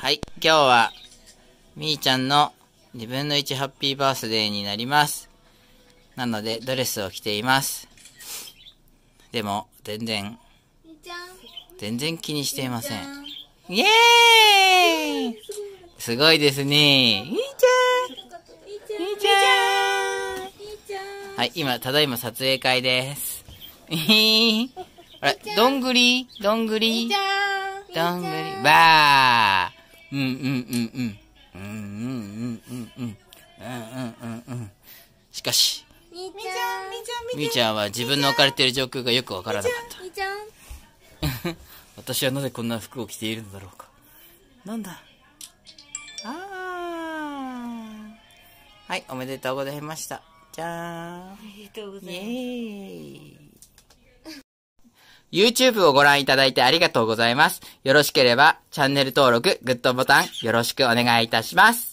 はい、今日は、みーちゃんの自分の1ハッピーバースデーになります。なので、ドレスを着ています。でも、全然、全然気にしていません。イエーイすごいですね。みーちゃんみーちゃんはい、今、ただいま撮影会です。あれ、どんぐりどんぐりどんぐりばーうんうんうんうん。うんうんうんうんうん。うんうんうんうん。しかし、みーちゃん、みーちゃんは自分の置かれている状況がよくわからなかった。みーちゃん。私はなぜこんな服を着ているのだろうか。なんだ。ああ。はい、おめでとうございました。じゃーん。おとうございます。イェーイ。YouTube をご覧いただいてありがとうございます。よろしければ、チャンネル登録、グッドボタン、よろしくお願いいたします。